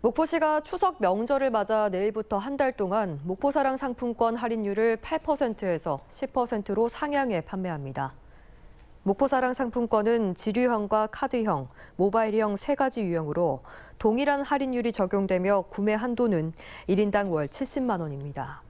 목포시가 추석 명절을 맞아 내일부터 한 달 동안 목포사랑 상품권 할인율을 8%에서 10%로 상향해 판매합니다. 목포사랑 상품권은 지류형과 카드형, 모바일형 세 가지 유형으로 동일한 할인율이 적용되며 구매 한도는 1인당 월 70만 원입니다.